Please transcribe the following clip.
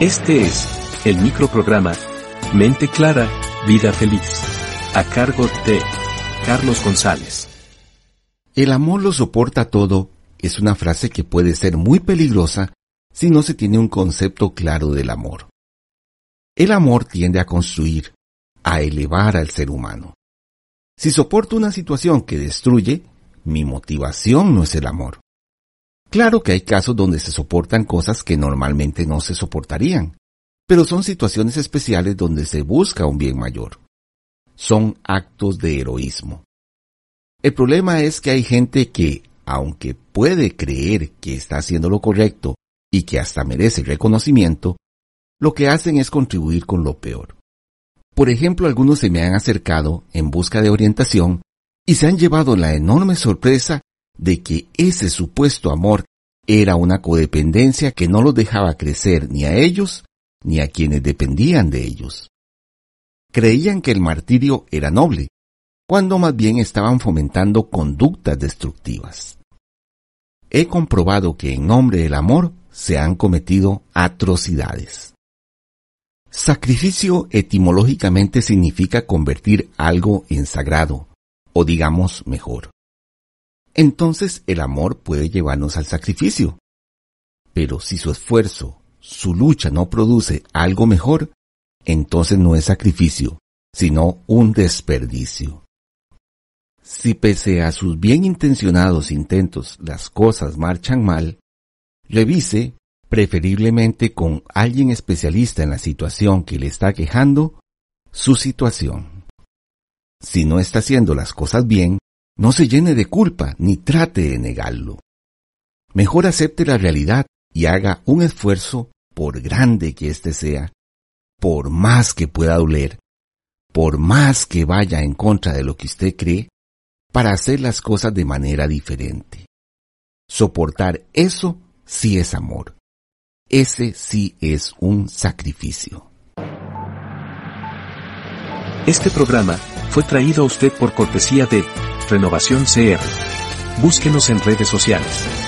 Este es el microprograma Mente Clara, Vida Feliz, a cargo de Carlos González. El amor lo soporta todo es una frase que puede ser muy peligrosa si no se tiene un concepto claro del amor. El amor tiende a construir, a elevar al ser humano. Si soporto una situación que destruye, mi motivación no es el amor. Claro que hay casos donde se soportan cosas que normalmente no se soportarían, pero son situaciones especiales donde se busca un bien mayor. Son actos de heroísmo. El problema es que hay gente que, aunque puede creer que está haciendo lo correcto y que hasta merece reconocimiento, lo que hacen es contribuir con lo peor. Por ejemplo, algunos se me han acercado en busca de orientación y se han llevado la enorme sorpresa de que ese supuesto amor era una codependencia que no los dejaba crecer ni a ellos ni a quienes dependían de ellos. Creían que el martirio era noble, cuando más bien estaban fomentando conductas destructivas. He comprobado que en nombre del amor se han cometido atrocidades. Sacrificio etimológicamente significa convertir algo en sagrado, o digamos mejor, entonces el amor puede llevarnos al sacrificio. Pero si su esfuerzo, su lucha no produce algo mejor, entonces no es sacrificio, sino un desperdicio. Si pese a sus bien intencionados intentos las cosas marchan mal, revise, preferiblemente con alguien especialista en la situación que le está quejando, su situación. Si no está haciendo las cosas bien, no se llene de culpa ni trate de negarlo. Mejor acepte la realidad y haga un esfuerzo, por grande que éste sea, por más que pueda doler, por más que vaya en contra de lo que usted cree, para hacer las cosas de manera diferente. Soportar eso sí es amor. Ese sí es un sacrificio. Este programa fue traído a usted por cortesía de Renovación CR. Búsquenos en redes sociales.